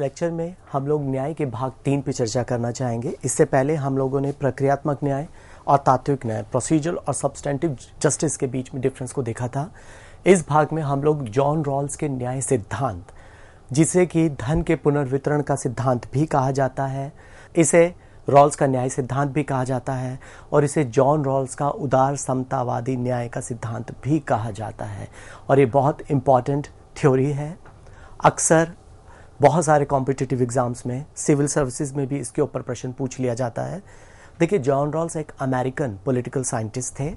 lecture में हम लोग न्याय के भाग तीन पर चर्चा करना चाहेंगे इससे पहले हम लोगों ने प्रक्रियात्मक न्याय और तात्विक न्याय प्रोसीजर और सब्सटेंटिव जस्टिस के बीच में डिफरेंस को देखा था इस भाग में हम लोग जॉन रॉल्स के न्याय सिद्धांत जिसे कि धन के पुनर्वितरण का सिद्धांत भी कहा जाता है इसे रॉल्स का न्याय सिद्धांत भी कहा जाता है और इसे जॉन रॉल्स का उदार समतावादी न्याय का सिद्धांत भी कहा जाता है और ये बहुत इम्पॉर्टेंट थ्योरी है अक्सर बहुत सारे कॉम्पिटिटिव एग्ज़ाम्स में सिविल सर्विसेज में भी इसके ऊपर प्रश्न पूछ लिया जाता है देखिए जॉन रॉल्स एक अमेरिकन पॉलिटिकल साइंटिस्ट थे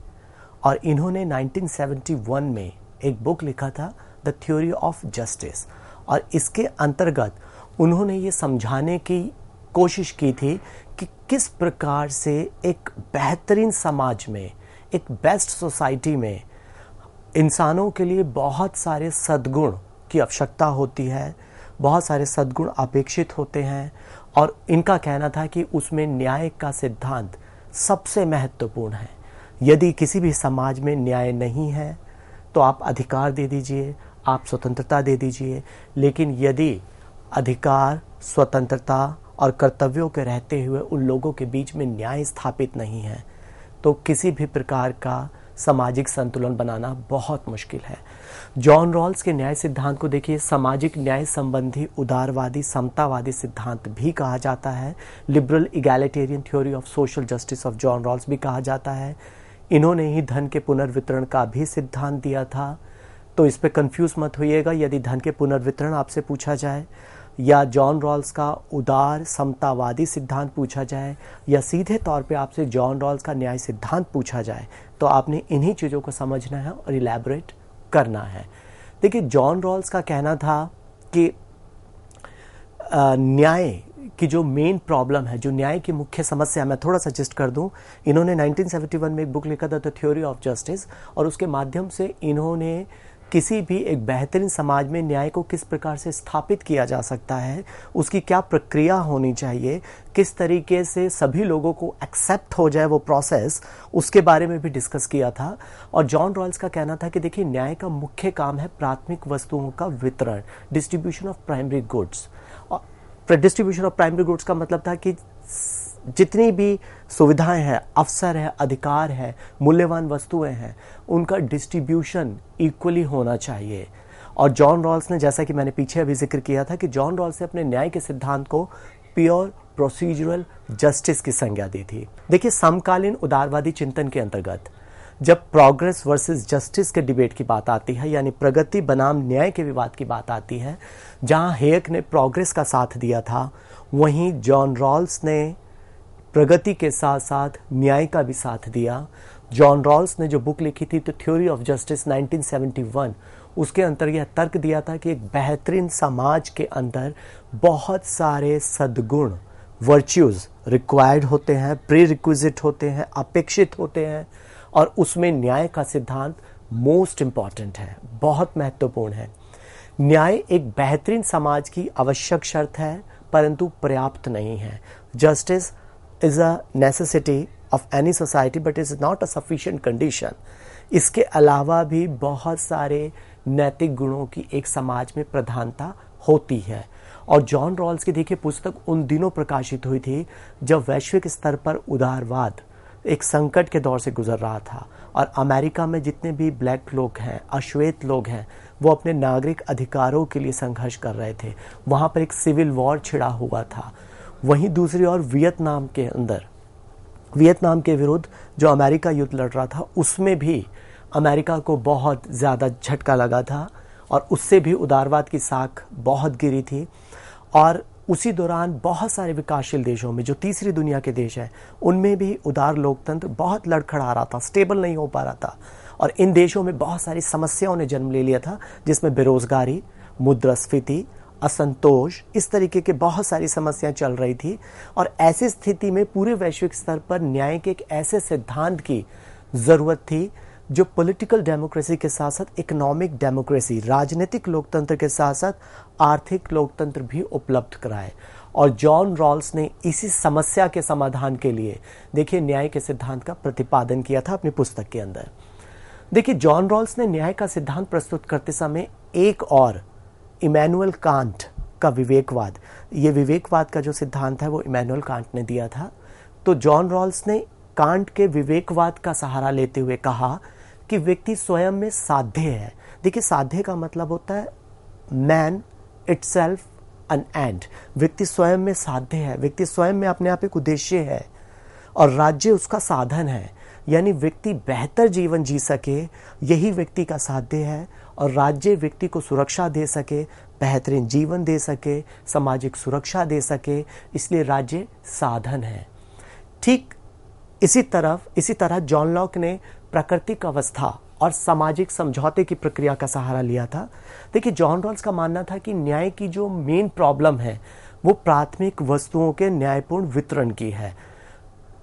और इन्होंने 1971 में एक बुक लिखा था द थ्योरी ऑफ जस्टिस और इसके अंतर्गत उन्होंने ये समझाने की कोशिश की थी कि किस प्रकार से एक बेहतरीन समाज में एक बेस्ट सोसाइटी में इंसानों के लिए बहुत सारे सद्गुण की आवश्यकता होती है बहुत सारे सद्गुण अपेक्षित होते हैं और इनका कहना था कि उसमें न्याय का सिद्धांत सबसे महत्वपूर्ण है यदि किसी भी समाज में न्याय नहीं है तो आप अधिकार दे दीजिए आप स्वतंत्रता दे दीजिए लेकिन यदि अधिकार स्वतंत्रता और कर्तव्यों के रहते हुए उन लोगों के बीच में न्याय स्थापित नहीं है तो किसी भी प्रकार का सामाजिक संतुलन बनाना बहुत मुश्किल है जॉन रॉल्स के न्याय सिद्धांत को देखिए सामाजिक न्याय संबंधी उदारवादी समतावादी सिद्धांत भी कहा जाता है liberal egalitarian theory of social justice of John Rawls भी कहा जाता है इन्होंने ही धन के पुनर्वितरण का भी सिद्धांत दिया था तो इस पर कंफ्यूज मत होइएगा यदि धन के पुनर्वितरण आपसे पूछा जाए या जॉन रॉल्स का उदार समतावादी सिद्धांत पूछा जाए या सीधे तौर पे आपसे जॉन रॉल्स का न्याय सिद्धांत पूछा जाए तो आपने इन्हीं चीज़ों को समझना है और इलेबोरेट करना है देखिए जॉन रॉल्स का कहना था कि न्याय की जो मेन प्रॉब्लम है जो न्याय की मुख्य समस्या मैं थोड़ा सजेस्ट कर दूं इन्होंने 1971 में एक बुक लिखा था द थ्योरी ऑफ जस्टिस और उसके माध्यम से इन्होंने किसी भी एक बेहतरीन समाज में न्याय को किस प्रकार से स्थापित किया जा सकता है उसकी क्या प्रक्रिया होनी चाहिए किस तरीके से सभी लोगों को एक्सेप्ट हो जाए वो प्रोसेस उसके बारे में भी डिस्कस किया था और जॉन रॉयल्स का कहना था कि देखिए न्याय का मुख्य काम है प्राथमिक वस्तुओं का वितरण डिस्ट्रीब्यूशन ऑफ प्राइमरी गुड्स और डिस्ट्रीब्यूशन ऑफ प्राइमरी गुड्स का मतलब था कि जितनी भी सुविधाएं हैं अवसर है अधिकार है मूल्यवान वस्तुएं हैं उनका डिस्ट्रीब्यूशन इक्वली होना चाहिए और जॉन रॉल्स ने जैसा कि मैंने पीछे अभी जिक्र किया था कि जॉन रॉल्स ने अपने न्याय के सिद्धांत को प्योर प्रोसीजरल जस्टिस की संज्ञा दी थी देखिए समकालीन उदारवादी चिंतन के अंतर्गत जब प्रोग्रेस वर्सेस जस्टिस के डिबेट की बात आती है यानी प्रगति बनाम न्याय के विवाद की बात आती है जहां हेयक ने प्रोग्रेस का साथ दिया था वहीं जॉन रॉल्स ने प्रगति के साथ साथ न्याय का भी साथ दिया जॉन रॉल्स ने जो बुक लिखी थी तो थ्योरी ऑफ जस्टिस 1971 उसके अंतर यह तर्क दिया था कि एक बेहतरीन समाज के अंदर बहुत सारे सद्गुण वर्च्यूज रिक्वायर्ड होते हैं प्री रिक्विजिट होते हैं अपेक्षित होते हैं और उसमें न्याय का सिद्धांत मोस्ट इम्पॉर्टेंट है बहुत महत्वपूर्ण है न्याय एक बेहतरीन समाज की आवश्यक शर्त है परंतु पर्याप्त नहीं है justice is a necessity of any society but is not a sufficient condition इसके अलावा भी बहुत सारे नैतिक गुणों की एक समाज में प्रधानता होती है और जॉन रॉल्स की देखिए पुस्तक उन दिनों प्रकाशित हुई थी जब वैश्विक स्तर पर उदारवाद एक संकट के दौर से गुजर रहा था और अमेरिका में जितने भी ब्लैक लोग हैं अश्वेत लोग हैं वो अपने नागरिक अधिकारों के लिए संघर्ष कर रहे थे वहाँ पर एक सिविल वॉर छिड़ा हुआ था वहीं दूसरी ओर वियतनाम के अंदर वियतनाम के विरुद्ध जो अमेरिका युद्ध लड़ रहा था उसमें भी अमेरिका को बहुत ज़्यादा झटका लगा था और उससे भी उदारवाद की साख बहुत गिरी थी और उसी दौरान बहुत सारे विकासशील देशों में जो तीसरी दुनिया के देश हैं उनमें भी उदार लोकतंत्र बहुत लड़खड़ा रहा था स्टेबल नहीं हो पा रहा था और इन देशों में बहुत सारी समस्याओं ने जन्म ले लिया था जिसमें बेरोज़गारी मुद्रास्फीति असंतोष इस तरीके के बहुत सारी समस्याएं चल रही थी और ऐसी स्थिति में पूरे वैश्विक स्तर पर न्याय के एक ऐसे सिद्धांत की ज़रूरत थी जो पॉलिटिकल डेमोक्रेसी के साथ साथ इकोनॉमिक डेमोक्रेसी राजनीतिक लोकतंत्र के साथ साथ आर्थिक लोकतंत्र भी उपलब्ध कराए और जॉन रॉल्स ने इसी समस्या के समाधान के लिए देखिए न्याय के सिद्धांत का प्रतिपादन किया था अपनी पुस्तक के अंदर देखिए जॉन रॉल्स ने न्याय का सिद्धांत प्रस्तुत करते समय एक और इमैनुअल कांट का विवेकवाद ये विवेकवाद का जो सिद्धांत है वो इमैनुअल कांट ने दिया था तो जॉन रॉल्स ने कांट के विवेकवाद का सहारा लेते हुए कहा कि व्यक्ति स्वयं में साध्य है देखिए साध्य का मतलब होता है man itself an end व्यक्ति स्वयं में साध्य है व्यक्ति स्वयं में अपने आप एक उद्देश्य है और राज्य उसका साधन है यानी व्यक्ति बेहतर जीवन जी सके यही व्यक्ति का साध्य है और राज्य व्यक्ति को सुरक्षा दे सके बेहतरीन जीवन दे सके सामाजिक सुरक्षा दे सके इसलिए राज्य साधन है ठीक इसी तरफ इसी तरह जॉन लॉक ने प्राकृतिक अवस्था और सामाजिक समझौते की प्रक्रिया का सहारा लिया था देखिए जॉन रॉल्स का मानना था कि न्याय की जो मेन प्रॉब्लम है वो प्राथमिक वस्तुओं के न्यायपूर्ण वितरण की है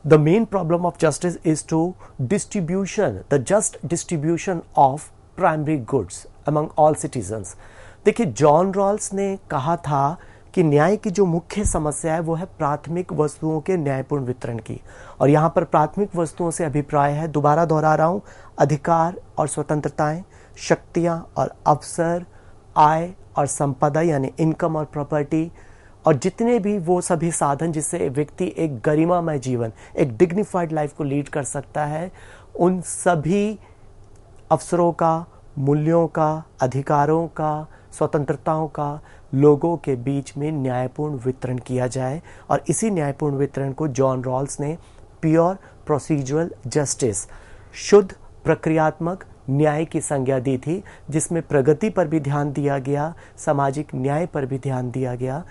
the main problem of justice is to distribution the just distribution of primary goods among all citizens देखिए जॉन रॉल्स ने कहा था कि न्याय की जो मुख्य समस्या है वो है प्राथमिक वस्तुओं के न्यायपूर्ण वितरण की और यहाँ पर प्राथमिक वस्तुओं से अभिप्राय है दोबारा दोहरा रहा हूँ अधिकार और स्वतंत्रताएं शक्तियाँ और अवसर आय और संपदा यानी इनकम और प्रॉपर्टी और जितने भी वो सभी साधन जिससे व्यक्ति एक गरिमामय जीवन एक डिग्निफाइड लाइफ को लीड कर सकता है उन सभी अवसरों का मूल्यों का अधिकारों का स्वतंत्रताओं का लोगों के बीच में न्यायपूर्ण वितरण किया जाए और इसी न्यायपूर्ण वितरण को जॉन रॉल्स ने प्योर प्रोसीजरल जस्टिस शुद्ध प्रक्रियात्मक न्याय की संज्ञा दी थी जिसमें प्रगति पर भी ध्यान दिया गया सामाजिक न्याय पर भी ध्यान दिया गया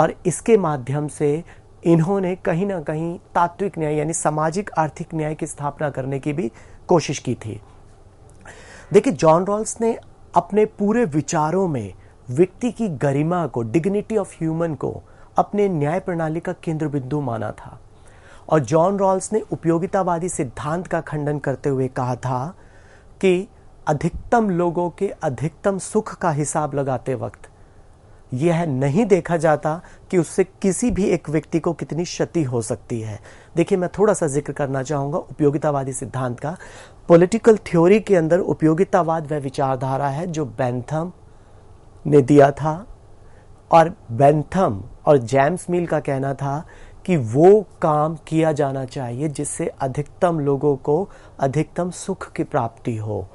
और इसके माध्यम से इन्होंने कहीं ना कहीं तात्विक न्याय यानी सामाजिक आर्थिक न्याय की स्थापना करने की भी कोशिश की थी देखिए जॉन रॉल्स ने अपने पूरे विचारों में व्यक्ति की गरिमा को डिग्निटी ऑफ ह्यूमन को अपने न्याय प्रणाली का केंद्र बिंदु माना था और जॉन रॉल्स ने उपयोगितावादी सिद्धांत का खंडन करते हुए कहा था कि अधिकतम लोगों के अधिकतम सुख का हिसाब लगाते वक्त यह नहीं देखा जाता कि उससे किसी भी एक व्यक्ति को कितनी क्षति हो सकती है देखिए मैं थोड़ा सा जिक्र करना चाहूंगा उपयोगितावादी सिद्धांत का पॉलिटिकल थ्योरी के अंदर उपयोगितावाद वह विचारधारा है जो बैंथम ने दिया था और बैंथम और जैम्स मिल का कहना था कि वो काम किया जाना चाहिए जिससे अधिकतम लोगों को अधिकतम सुख की प्राप्ति हो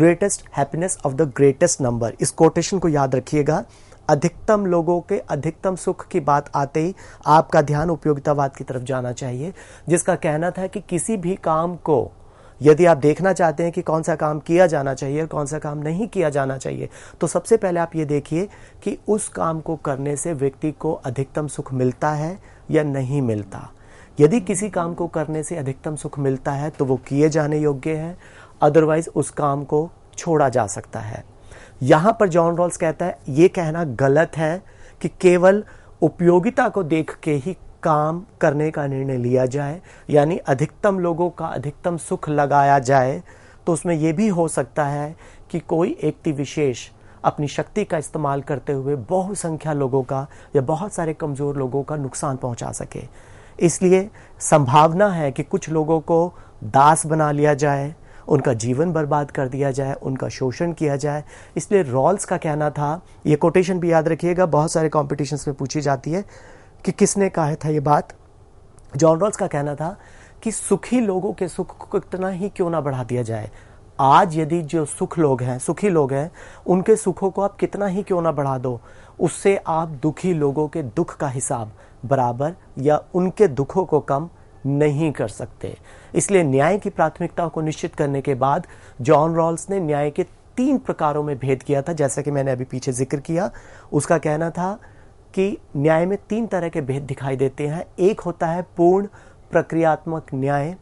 greatest happiness of the greatest number इस कोटेशन को याद रखिएगा अधिकतम लोगों के अधिकतम सुख की बात आते ही आपका ध्यान उपयोगितावाद की तरफ जाना चाहिए जिसका कहना था कि किसी भी काम को यदि आप देखना चाहते हैं कि कौन सा काम किया जाना चाहिए और कौन सा काम नहीं किया जाना चाहिए तो सबसे पहले आप ये देखिए कि उस काम को करने से व्यक्ति को अधिकतम सुख मिलता है या नहीं मिलता यदि किसी काम को करने से अधिकतम सुख मिलता है तो वो किए जाने योग्य है अदरवाइज उस काम को छोड़ा जा सकता है यहां पर जॉन रॉल्स कहता है ये कहना गलत है कि केवल उपयोगिता को देख के ही काम करने का निर्णय लिया जाए यानी अधिकतम लोगों का अधिकतम सुख लगाया जाए तो उसमें यह भी हो सकता है कि कोई व्यक्ति विशेष अपनी शक्ति का इस्तेमाल करते हुए बहुसंख्या लोगों का या बहुत सारे कमज़ोर लोगों का नुकसान पहुंचा सके इसलिए संभावना है कि कुछ लोगों को दास बना लिया जाए उनका जीवन बर्बाद कर दिया जाए उनका शोषण किया जाए इसलिए रॉल्स का कहना था ये कोटेशन भी याद रखिएगा बहुत सारे कॉम्पिटिशन्स में पूछी जाती है कि किसने कहा था ये बात जॉन रॉल्स का कहना था कि सुखी लोगों के सुख को इतना ही क्यों ना बढ़ा दिया जाए आज यदि जो सुख लोग हैं सुखी लोग हैं उनके सुखों को आप कितना ही क्यों ना बढ़ा दो उससे आप दुखी लोगों के दुख का हिसाब बराबर या उनके दुखों को कम नहीं कर सकते इसलिए न्याय की प्राथमिकता को निश्चित करने के बाद जॉन रॉल्स ने न्याय के तीन प्रकारों में भेद किया था जैसा कि मैंने अभी पीछे जिक्र किया उसका कहना था कि न्याय में तीन तरह के भेद दिखाई देते हैं एक होता है पूर्ण प्रक्रियात्मक न्याय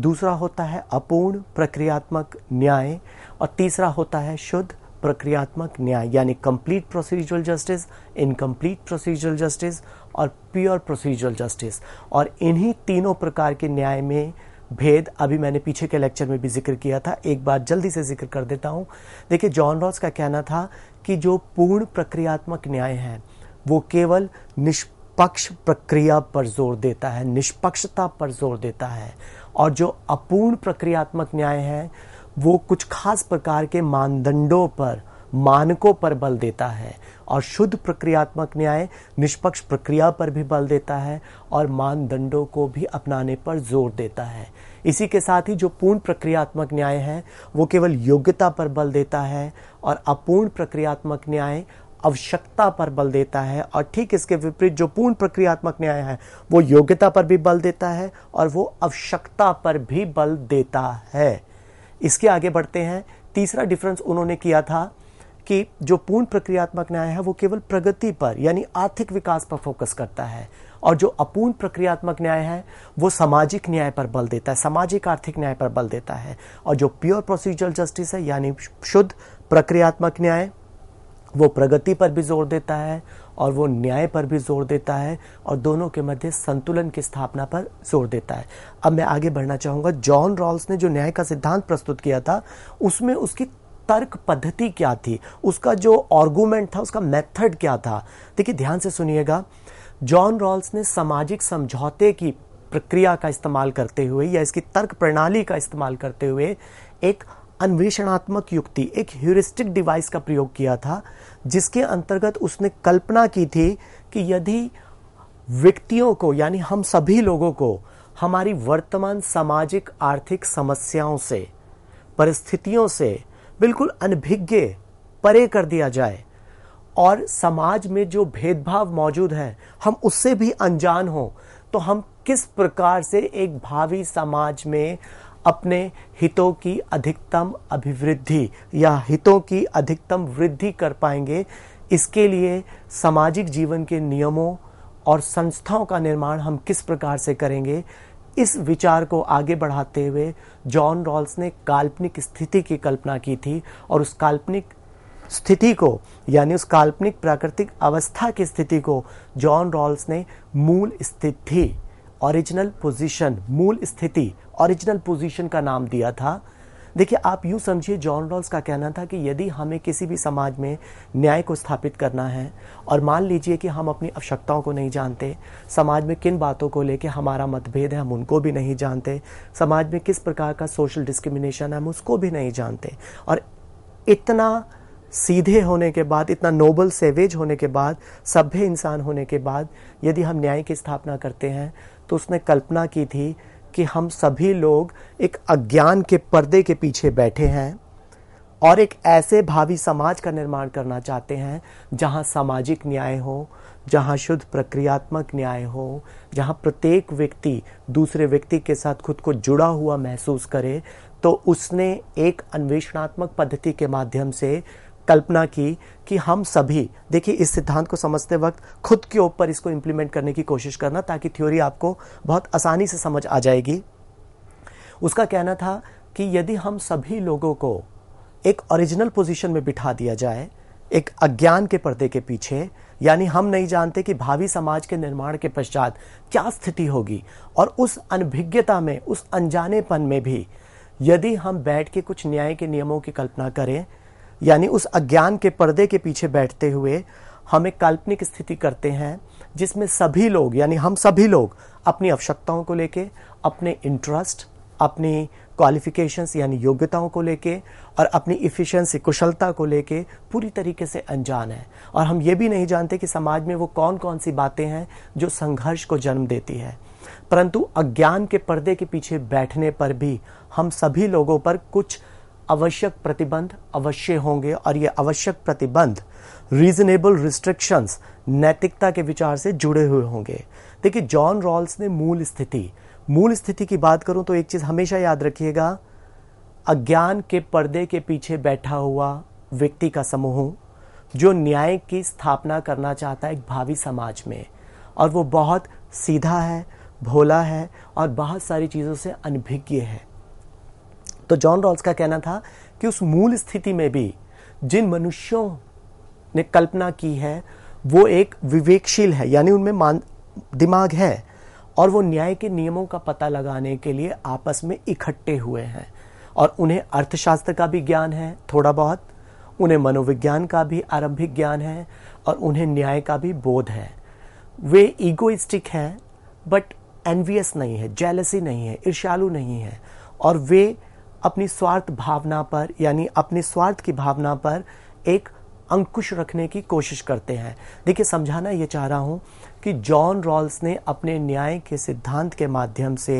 दूसरा होता है अपूर्ण प्रक्रियात्मक न्याय और तीसरा होता है शुद्ध प्रक्रियात्मक न्याय यानी complete procedural justice incomplete procedural justice और प्योर प्रोसीजरल जस्टिस और इन्हीं तीनों प्रकार के न्याय में भेद अभी मैंने पीछे के लेक्चर में भी जिक्र किया था एक बार जल्दी से जिक्र कर देता हूँ देखिए जॉन रॉस का कहना था कि जो पूर्ण प्रक्रियात्मक न्याय है वो केवल निष्पक्ष प्रक्रिया पर जोर देता है निष्पक्षता पर जोर देता है और जो अपूर्ण प्रक्रियात्मक न्याय है वो कुछ खास प्रकार के मानदंडों पर मानकों पर बल देता है और शुद्ध प्रक्रियात्मक न्याय निष्पक्ष प्रक्रिया पर भी बल देता है और मानदंडों को भी अपनाने पर जोर देता है इसी के साथ ही जो पूर्ण प्रक्रियात्मक न्याय है वो केवल योग्यता पर बल देता है और अपूर्ण प्रक्रियात्मक न्याय आवश्यकता पर बल देता है और ठीक इसके विपरीत जो पूर्ण प्रक्रियात्मक न्याय है वो योग्यता पर भी बल देता है और वो आवश्यकता पर भी बल देता है इसके आगे बढ़ते हैं तीसरा डिफरेंस उन्होंने किया था कि जो पूर्ण प्रक्रियात्मक न्याय है वो केवल प्रगति पर यानी आर्थिक विकास पर फोकस करता है और जो अपूर्ण प्रक्रियात्मक न्याय है वो सामाजिक न्याय पर बल देता है सामाजिक आर्थिक न्याय पर बल देता है और जो प्योर प्रोसीजरल जस्टिस है यानी शुद्ध प्रक्रियात्मक न्याय वो प्रगति पर भी जोर देता है और वो न्याय पर भी जोर देता है और दोनों के मध्य संतुलन की स्थापना पर जोर देता है अब मैं आगे बढ़ना चाहूँगा जॉन रॉल्स ने जो न्याय का सिद्धांत प्रस्तुत किया था उसमें उसकी तर्क पद्धति क्या थी उसका जो ऑर्गूमेंट था उसका मेथड क्या था देखिए ध्यान से सुनिएगा जॉन रॉल्स ने सामाजिक समझौते की प्रक्रिया का इस्तेमाल करते हुए या इसकी तर्क प्रणाली का इस्तेमाल करते हुए एक अन्वेषणात्मक युक्ति एक ह्यूरिस्टिक डिवाइस का प्रयोग किया था जिसके अंतर्गत उसने कल्पना की थी कि यदि व्यक्तियों को यानी हम सभी लोगों को हमारी वर्तमान सामाजिक आर्थिक समस्याओं से परिस्थितियों से बिल्कुल अनभिज्ञ परे कर दिया जाए और समाज में जो भेदभाव मौजूद है हम उससे भी अनजान हो तो हम किस प्रकार से एक भावी समाज में अपने हितों की अधिकतम अभिवृद्धि या हितों की अधिकतम वृद्धि कर पाएंगे इसके लिए सामाजिक जीवन के नियमों और संस्थाओं का निर्माण हम किस प्रकार से करेंगे इस विचार को आगे बढ़ाते हुए जॉन रॉल्स ने काल्पनिक स्थिति की कल्पना की थी और उस काल्पनिक स्थिति को यानी उस काल्पनिक प्राकृतिक अवस्था की स्थिति को जॉन रॉल्स ने मूल स्थिति ओरिजिनल पोजीशन मूल स्थिति ओरिजिनल पोजीशन का नाम दिया था देखिए आप यूँ समझिए जॉन रॉल्स का कहना था कि यदि हमें किसी भी समाज में न्याय को स्थापित करना है और मान लीजिए कि हम अपनी आवश्यकताओं को नहीं जानते समाज में किन बातों को लेकर हमारा मतभेद है हम उनको भी नहीं जानते समाज में किस प्रकार का सोशल डिस्क्रिमिनेशन है हम उसको भी नहीं जानते और इतना सीधे होने के बाद इतना नोबल सेवेज होने के बाद सभ्य इंसान होने के बाद यदि हम न्याय की स्थापना करते हैं तो उसने कल्पना की थी कि हम सभी लोग एक अज्ञान के पर्दे के पीछे बैठे हैं और एक ऐसे भावी समाज का निर्माण करना चाहते हैं जहां सामाजिक न्याय हो जहां शुद्ध प्रक्रियात्मक न्याय हो जहां प्रत्येक व्यक्ति दूसरे व्यक्ति के साथ खुद को जुड़ा हुआ महसूस करे तो उसने एक अन्वेषणात्मक पद्धति के माध्यम से कल्पना की कि हम सभी देखिए इस सिद्धांत को समझते वक्त खुद के ऊपर इसको इम्प्लीमेंट करने की कोशिश करना ताकि थ्योरी आपको बहुत आसानी से समझ आ जाएगी उसका कहना था कि यदि हम सभी लोगों को एक ओरिजिनल पोजीशन में बिठा दिया जाए एक अज्ञान के पर्दे के पीछे यानी हम नहीं जानते कि भावी समाज के निर्माण के पश्चात क्या स्थिति होगी और उस अनभिज्ञता में उस अनजानेपन में भी यदि हम बैठ के कुछ न्याय के नियमों की कल्पना करें यानी उस अज्ञान के पर्दे के पीछे बैठते हुए हम एक काल्पनिक स्थिति करते हैं जिसमें सभी लोग यानी हम सभी लोग अपनी आवश्यकताओं को लेके अपने इंटरेस्ट अपनी क्वालिफिकेशंस यानी योग्यताओं को लेके और अपनी इफ़िशेंसी कुशलता को लेके पूरी तरीके से अनजान है और हम ये भी नहीं जानते कि समाज में वो कौन कौन सी बातें हैं जो संघर्ष को जन्म देती है परंतु अज्ञान के पर्दे के पीछे बैठने पर भी हम सभी लोगों पर कुछ आवश्यक प्रतिबंध अवश्य होंगे और ये आवश्यक प्रतिबंध रीजनेबल रिस्ट्रिक्शंस नैतिकता के विचार से जुड़े हुए होंगे देखिए जॉन रॉल्स ने मूल स्थिति मूल स्थिति की बात करूं तो एक चीज हमेशा याद रखिएगा अज्ञान के पर्दे के पीछे बैठा हुआ व्यक्ति का समूह जो न्याय की स्थापना करना चाहता है एक भावी समाज में और वो बहुत सीधा है भोला है और बहुत सारी चीज़ों से अनभिज्ञ है तो जॉन रॉल्स का कहना था कि उस मूल स्थिति में भी जिन मनुष्यों ने कल्पना की है वो एक विवेकशील है यानी उनमें मान दिमाग है और वो न्याय के नियमों का पता लगाने के लिए आपस में इकट्ठे हुए हैं और उन्हें अर्थशास्त्र का भी ज्ञान है थोड़ा बहुत उन्हें मनोविज्ञान का भी आरंभिक ज्ञान है और उन्हें न्याय का भी बोध है वे ईगोइस्टिक हैं बट एनवियस नहीं है जेलसी नहीं है ईर्ष्यालु नहीं है और वे अपनी स्वार्थ भावना पर यानी अपने स्वार्थ की भावना पर एक अंकुश रखने की कोशिश करते हैं देखिए समझाना ये चाह रहा हूँ कि जॉन रॉल्स ने अपने न्याय के सिद्धांत के माध्यम से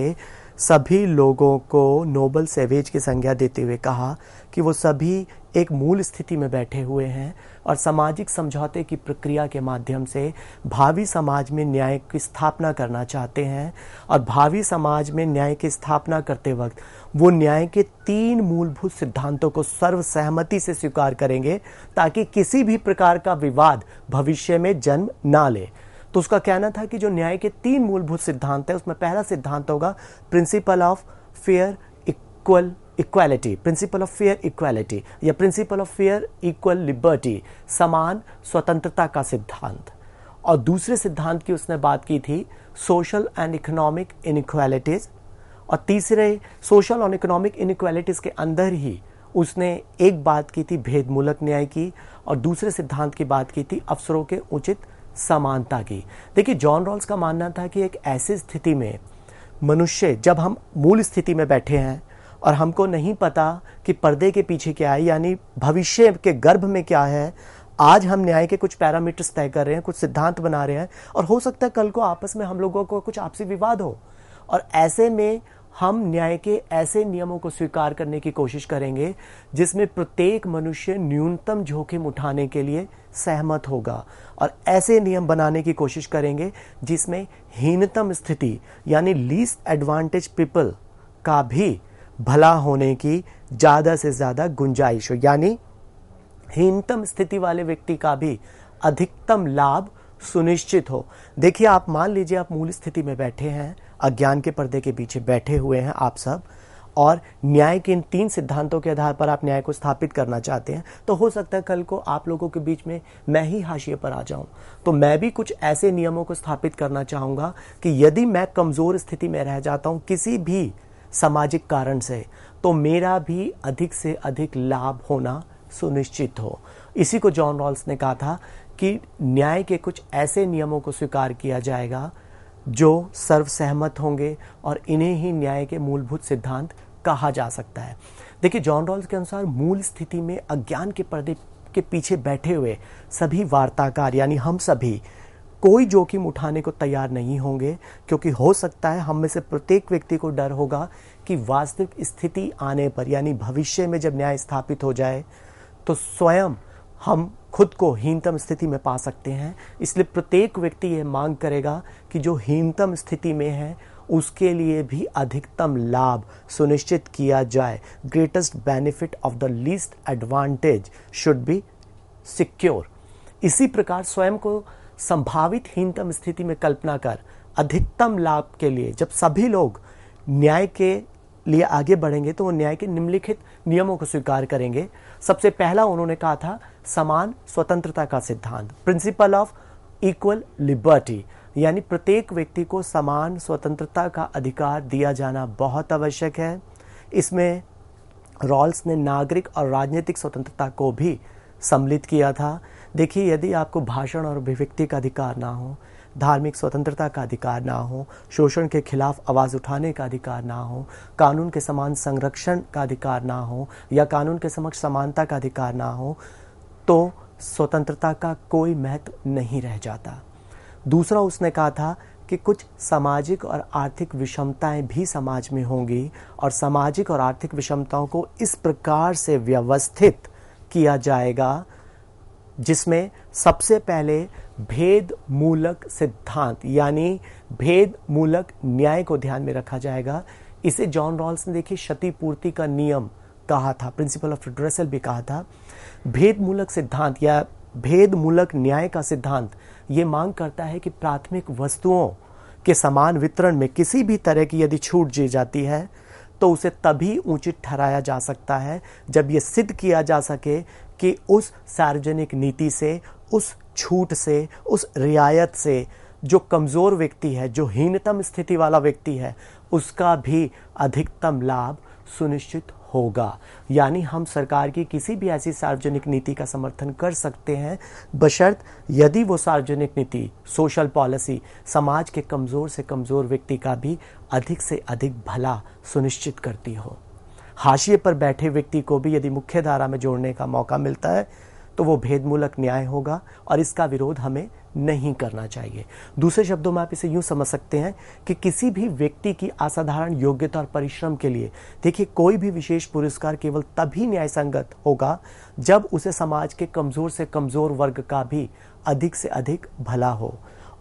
सभी लोगों को नोबल सेवेज की संज्ञा देते हुए कहा कि वो सभी एक मूल स्थिति में बैठे हुए हैं और सामाजिक समझौते की प्रक्रिया के माध्यम से भावी समाज में न्याय की स्थापना करना चाहते हैं और भावी समाज में न्याय की स्थापना करते वक्त वो न्याय के तीन मूलभूत सिद्धांतों को सर्वसहमति से स्वीकार करेंगे ताकि किसी भी प्रकार का विवाद भविष्य में जन्म ना ले तो उसका कहना था कि जो न्याय के तीन मूलभूत सिद्धांत है उसमें पहला सिद्धांत होगा principle of fair equal equality principle of fair equality या principle of fair equal liberty समान स्वतंत्रता का सिद्धांत और दूसरे सिद्धांत की उसने बात की थी सोशल एंड इकोनॉमिक इनक्वालिटीज और तीसरे सोशल और इकोनॉमिक इनक्वालिटीज के अंदर ही उसने एक बात की थी भेदमूलक न्याय की और दूसरे सिद्धांत की बात की थी अफसरों के उचित समानता की देखिए जॉन रॉल्स का मानना था कि एक ऐसी स्थिति में मनुष्य जब हम मूल स्थिति में बैठे हैं और हमको नहीं पता कि पर्दे के पीछे क्या है यानी भविष्य के गर्भ में क्या है आज हम न्याय के कुछ पैरामीटर्स तय कर रहे हैं कुछ सिद्धांत बना रहे हैं और हो सकता है कल को आपस में हम लोगों को कुछ आपसी विवाद हो और ऐसे में हम न्याय के ऐसे नियमों को स्वीकार करने की कोशिश करेंगे जिसमें प्रत्येक मनुष्य न्यूनतम जोखिम उठाने के लिए सहमत होगा और ऐसे नियम बनाने की कोशिश करेंगे जिसमें हीनतम स्थिति यानी लीस्ट एडवांटेज पीपल का भी भला होने की ज़्यादा से ज़्यादा गुंजाइश हो यानी हीनतम स्थिति वाले व्यक्ति का भी अधिकतम लाभ सुनिश्चित हो देखिए आप मान लीजिए आप मूल स्थिति में बैठे हैं अज्ञान के पर्दे के पीछे बैठे हुए हैं आप सब और न्याय के इन तीन सिद्धांतों के आधार पर आप न्याय को स्थापित करना चाहते हैं तो हो सकता है कल को आप लोगों के बीच में मैं ही हाशिए पर आ जाऊं तो मैं भी कुछ ऐसे नियमों को स्थापित करना चाहूंगा कि यदि मैं कमज़ोर स्थिति में रह जाता हूं किसी भी सामाजिक कारण से तो मेरा भी अधिक से अधिक लाभ होना सुनिश्चित हो इसी को जॉन रॉल्स ने कहा था कि न्याय के कुछ ऐसे नियमों को स्वीकार किया जाएगा जो सर्वसहमत होंगे और इन्हें ही न्याय के मूलभूत सिद्धांत कहा जा सकता है देखिए जॉन रॉल्स के अनुसार मूल स्थिति में अज्ञान के पर्दे के पीछे बैठे हुए सभी वार्ताकार यानी हम सभी कोई जोखिम उठाने को तैयार नहीं होंगे क्योंकि हो सकता है हम में से प्रत्येक व्यक्ति को डर होगा कि वास्तविक स्थिति आने पर यानी भविष्य में जब न्याय स्थापित हो जाए तो स्वयं हम खुद को हीनतम स्थिति में पा सकते हैं इसलिए प्रत्येक व्यक्ति यह मांग करेगा कि जो हीनतम स्थिति में है उसके लिए भी अधिकतम लाभ सुनिश्चित किया जाए greatest benefit of the least advantage should be secure इसी प्रकार स्वयं को संभावित हीनतम स्थिति में कल्पना कर अधिकतम लाभ के लिए जब सभी लोग न्याय के लिए आगे बढ़ेंगे तो वो न्याय के निम्नलिखित नियमों को स्वीकार करेंगे सबसे पहला उन्होंने कहा था समान स्वतंत्रता का सिद्धांत प्रिंसिपल ऑफ इक्वल लिबर्टी यानी प्रत्येक व्यक्ति को समान स्वतंत्रता का अधिकार दिया जाना बहुत आवश्यक है इसमें रॉल्स ने नागरिक और राजनीतिक स्वतंत्रता को भी सम्मिलित किया था देखिए यदि आपको भाषण और अभिव्यक्ति का अधिकार ना हो धार्मिक स्वतंत्रता का अधिकार ना हो शोषण के खिलाफ आवाज़ उठाने का अधिकार ना हो कानून के समान संरक्षण का अधिकार ना हो या कानून के समक्ष समानता का अधिकार ना हो तो स्वतंत्रता का कोई महत्व नहीं रह जाता दूसरा उसने कहा था कि कुछ सामाजिक और आर्थिक विषमताएं भी समाज में होंगी और सामाजिक और आर्थिक विषमताओं को इस प्रकार से व्यवस्थित किया जाएगा जिसमें सबसे पहले भेद मूलक सिद्धांत यानी भेद मूलक न्याय को ध्यान में रखा जाएगा इसे जॉन रॉल्स ने देखिए क्षतिपूर्ति का नियम कहा था प्रिंसिपल ऑफ ड्रेसल भी कहा था भेद मूलक सिद्धांत या भेद मूलक न्याय का सिद्धांत ये मांग करता है कि प्राथमिक वस्तुओं के समान वितरण में किसी भी तरह की यदि छूट दी जाती है तो उसे तभी उचित ठहराया जा सकता है जब यह सिद्ध किया जा सके कि उस सार्वजनिक नीति से उस छूट से उस रियायत से जो कमज़ोर व्यक्ति है जो हीनतम स्थिति वाला व्यक्ति है उसका भी अधिकतम लाभ सुनिश्चित होगा यानी हम सरकार की किसी भी ऐसी सार्वजनिक नीति का समर्थन कर सकते हैं बशर्त यदि वो सार्वजनिक नीति सोशल पॉलिसी समाज के कमज़ोर से कमज़ोर व्यक्ति का भी अधिक से अधिक भला सुनिश्चित करती हो हाशिए पर बैठे व्यक्ति को भी यदि मुख्य धारा में जोड़ने का मौका मिलता है तो वो भेदमूलक न्याय होगा और इसका विरोध हमें नहीं करना चाहिए दूसरे शब्दों में आप इसे यूं समझ सकते हैं कि किसी भी व्यक्ति की असाधारण योग्यता और परिश्रम के लिए देखिए कोई भी विशेष पुरस्कार केवल तभी न्याय संगत होगा जब उसे समाज के कमजोर से कमजोर वर्ग का भी अधिक से अधिक भला हो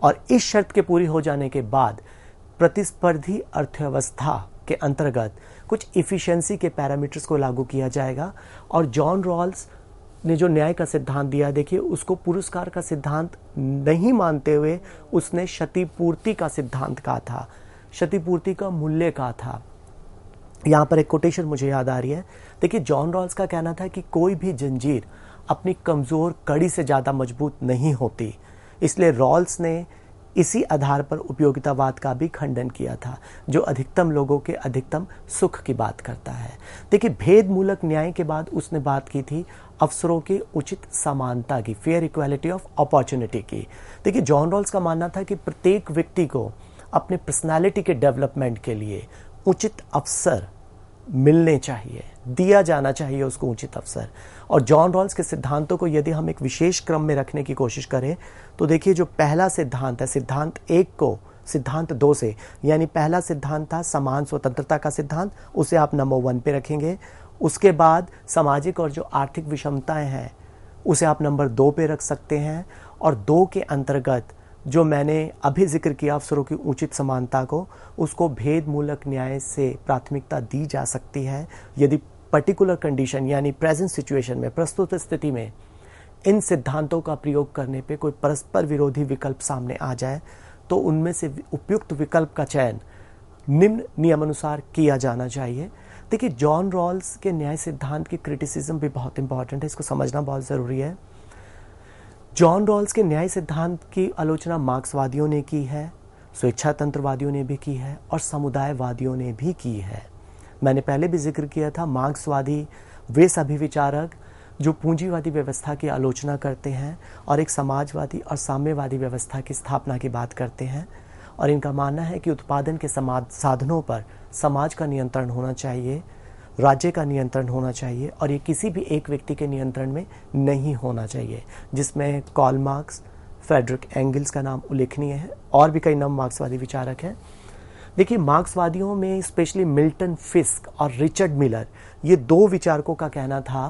और इस शर्त के पूरी हो जाने के बाद प्रतिस्पर्धी अर्थव्यवस्था के अंतर्गत कुछ इफ़िशेंसी के पैरामीटर्स को लागू किया जाएगा और जॉन रॉल्स ने जो न्याय का सिद्धांत दिया देखिए उसको पुरस्कार का सिद्धांत नहीं मानते हुए उसने क्षतिपूर्ति का सिद्धांत कहा था क्षतिपूर्ति का मूल्य कहा था यहाँ पर एक कोटेशन मुझे याद आ रही है देखिए जॉन रॉल्स का कहना था कि कोई भी जंजीर अपनी कमज़ोर कड़ी से ज़्यादा मजबूत नहीं होती इसलिए रॉल्स ने इसी आधार पर उपयोगितावाद का भी खंडन किया था जो अधिकतम लोगों के अधिकतम सुख की बात करता है देखिए भेदमूलक न्याय के बाद उसने बात की थी अवसरों की उचित समानता की फेयर इक्वालिटी ऑफ अपॉर्चुनिटी की देखिए जॉन रॉल्स का मानना था कि प्रत्येक व्यक्ति को अपने पर्सनैलिटी के डेवलपमेंट के लिए उचित अवसर मिलने चाहिए दिया जाना चाहिए उसको उचित अवसर और जॉन रॉल्स के सिद्धांतों को यदि हम एक विशेष क्रम में रखने की कोशिश करें तो देखिए जो पहला सिद्धांत है सिद्धांत एक को सिद्धांत दो से यानी पहला सिद्धांत था समान स्वतंत्रता का सिद्धांत उसे आप नंबर वन पे रखेंगे उसके बाद सामाजिक और जो आर्थिक विषमताएं हैं उसे आप नंबर दो पे रख सकते हैं और दो के अंतर्गत जो मैंने अभी जिक्र किया अवसरों की उचित समानता को उसको भेदमूलक न्याय से प्राथमिकता दी जा सकती है यदि पर्टिकुलर कंडीशन यानी प्रेजेंट सिचुएशन में प्रस्तुत स्थिति में इन सिद्धांतों का प्रयोग करने पे कोई परस्पर विरोधी विकल्प सामने आ जाए तो उनमें से उपयुक्त विकल्प का चयन निम्न नियमानुसार किया जाना चाहिए देखिए जॉन रॉल्स के न्याय सिद्धांत की क्रिटिसिज्म भी बहुत इंपॉर्टेंट है इसको समझना बहुत ज़रूरी है जॉन रॉल्स के न्याय सिद्धांत की आलोचना मार्क्सवादियों ने की है स्वेच्छा तंत्रवादियों ने भी की है और समुदायवादियों ने भी की है मैंने पहले भी जिक्र किया था मार्क्सवादी वे सभी विचारक जो पूंजीवादी व्यवस्था की आलोचना करते हैं और एक समाजवादी और साम्यवादी व्यवस्था की स्थापना की बात करते हैं और इनका मानना है कि उत्पादन के समाज साधनों पर समाज का नियंत्रण होना चाहिए राज्य का नियंत्रण होना चाहिए और ये किसी भी एक व्यक्ति के नियंत्रण में नहीं होना चाहिए जिसमें कॉल मार्क्स फेडरिक एंगल्स का नाम उल्लेखनीय है और भी कई नव मार्क्सवादी विचारक हैं देखिए मार्क्सवादियों में स्पेशली मिल्टन फिस्क और रिचर्ड मिलर ये दो विचारकों का कहना था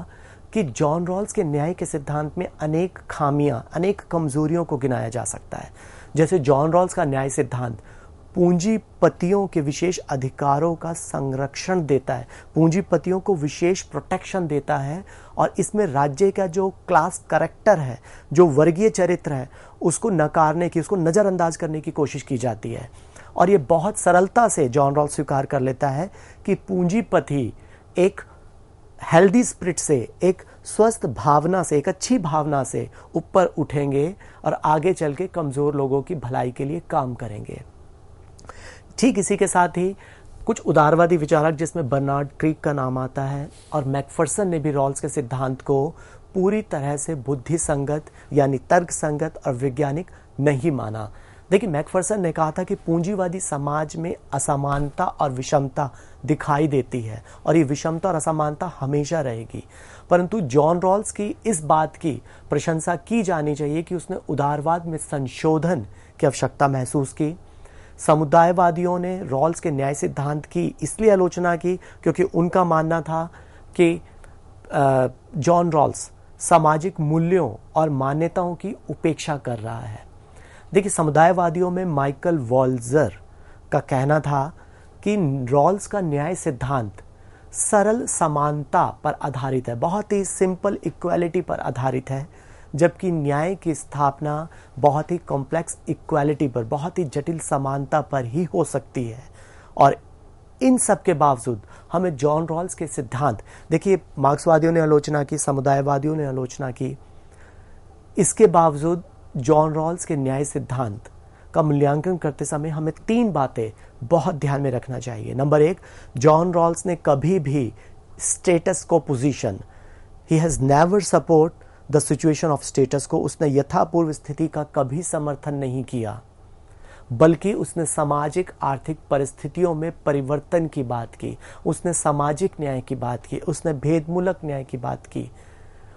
कि जॉन रॉल्स के न्याय के सिद्धांत में अनेक खामियां अनेक कमजोरियों को गिनाया जा सकता है जैसे जॉन रॉल्स का न्याय सिद्धांत पूंजीपतियों के विशेष अधिकारों का संरक्षण देता है पूंजीपतियों को विशेष प्रोटेक्शन देता है और इसमें राज्य का जो क्लास करेक्टर है जो वर्गीय चरित्र है उसको नकारने की उसको नज़रअंदाज करने की कोशिश की जाती है और ये बहुत सरलता से जॉन रॉल स्वीकार कर लेता है कि पूंजीपति एक हेल्दी स्प्रिट से एक स्वस्थ भावना से एक अच्छी भावना से ऊपर उठेंगे और आगे चल के कमज़ोर लोगों की भलाई के लिए काम करेंगे ठीक इसी के साथ ही कुछ उदारवादी विचारक जिसमें बर्नार्ड क्रीक का नाम आता है और मैकफर्सन ने भी रॉल्स के सिद्धांत को पूरी तरह से बुद्धि संगत यानी तर्क संगत और वैज्ञानिक नहीं माना देखिए मैकफर्सन ने कहा था कि पूंजीवादी समाज में असमानता और विषमता दिखाई देती है और ये विषमता और असमानता हमेशा रहेगी परंतु जॉन रॉल्स की इस बात की प्रशंसा की जानी चाहिए कि उसने उदारवाद में संशोधन की आवश्यकता महसूस की समुदायवादियों ने रॉल्स के न्याय सिद्धांत की इसलिए आलोचना की क्योंकि उनका मानना था कि जॉन रॉल्स सामाजिक मूल्यों और मान्यताओं की उपेक्षा कर रहा है देखिए समुदायवादियों में माइकल वॉल्जर का कहना था कि रॉल्स का न्याय सिद्धांत सरल समानता पर आधारित है बहुत ही सिंपल इक्वालिटी पर आधारित है जबकि न्याय की स्थापना बहुत ही कॉम्प्लेक्स इक्वालिटी पर बहुत ही जटिल समानता पर ही हो सकती है और इन सब के बावजूद हमें जॉन रॉल्स के सिद्धांत देखिए मार्क्सवादियों ने आलोचना की समुदायवादियों ने आलोचना की इसके बावजूद जॉन रॉल्स के न्याय सिद्धांत का मूल्यांकन करते समय हमें तीन बातें बहुत ध्यान में रखना चाहिए नंबर एक जॉन रॉल्स ने कभी भी स्टेटस को पोजीशन ही has never support the situation of status quo उसने यथापूर्व स्थिति का कभी समर्थन नहीं किया बल्कि उसने सामाजिक आर्थिक परिस्थितियों में परिवर्तन की बात की उसने सामाजिक न्याय की बात की उसने भेदमूलक न्याय की बात की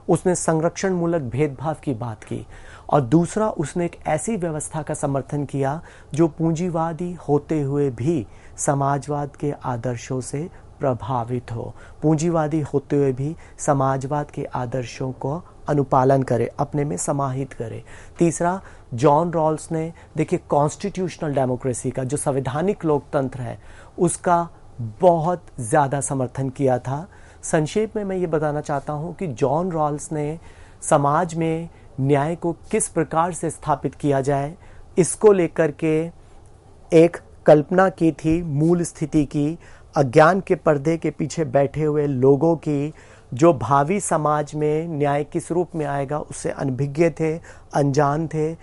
उसने संरक्षण मूलक भेदभाव की बात की और दूसरा उसने एक ऐसी व्यवस्था का समर्थन किया जो पूंजीवादी होते हुए भी समाजवाद के आदर्शों से प्रभावित हो पूंजीवादी होते हुए भी समाजवाद के आदर्शों को अनुपालन करे अपने में समाहित करे तीसरा जॉन रॉल्स ने देखिए कॉन्स्टिट्यूशनल डेमोक्रेसी का जो संवैधानिक लोकतंत्र है उसका बहुत ज़्यादा समर्थन किया था संक्षेप में मैं ये बताना चाहता हूँ कि जॉन रॉल्स ने समाज में न्याय को किस प्रकार से स्थापित किया जाए इसको लेकर के एक कल्पना की थी मूल स्थिति की अज्ञान के पर्दे के पीछे बैठे हुए लोगों की जो भावी समाज में न्याय किस रूप में आएगा उससे अनभिज्ञ थे अनजान थे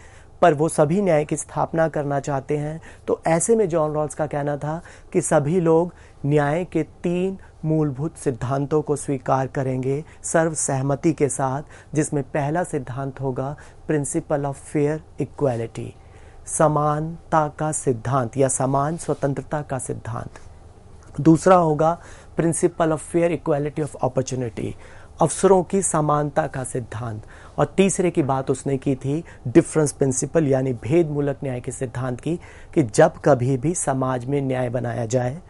पर वो सभी न्याय की स्थापना करना चाहते हैं तो ऐसे में जॉन रॉल्स का कहना था कि सभी लोग न्याय के तीन मूलभूत सिद्धांतों को स्वीकार करेंगे सर्वसहमति के साथ जिसमें पहला सिद्धांत होगा प्रिंसिपल ऑफ फेयर इक्वालिटी समानता का सिद्धांत या समान स्वतंत्रता का सिद्धांत दूसरा होगा principle of fair equality of opportunity अवसरों की समानता का सिद्धांत और तीसरे की बात उसने की थी डिफरेंस प्रिंसिपल यानी भेदमूलक न्याय के सिद्धांत की कि जब कभी भी समाज में न्याय बनाया जाए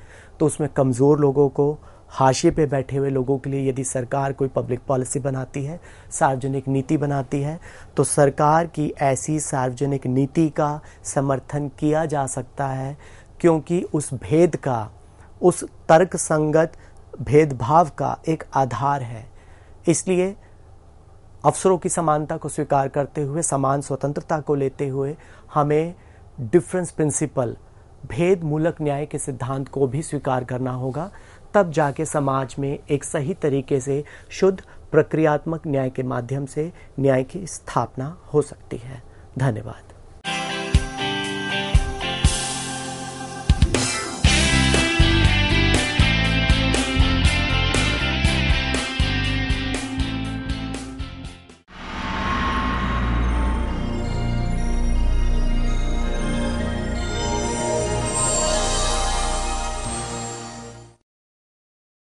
तो उसमें कमज़ोर लोगों को हाशिए पे बैठे हुए लोगों के लिए यदि सरकार कोई पब्लिक पॉलिसी बनाती है सार्वजनिक नीति बनाती है तो सरकार की ऐसी सार्वजनिक नीति का समर्थन किया जा सकता है क्योंकि उस भेद का उस तर्क संगत भेदभाव का एक आधार है इसलिए अवसरों की समानता को स्वीकार करते हुए समान स्वतंत्रता को लेते हुए हमें डिफरेंस प्रिंसिपल भेद मूलक न्याय के सिद्धांत को भी स्वीकार करना होगा तब जाके समाज में एक सही तरीके से शुद्ध प्रक्रियात्मक न्याय के माध्यम से न्याय की स्थापना हो सकती है धन्यवाद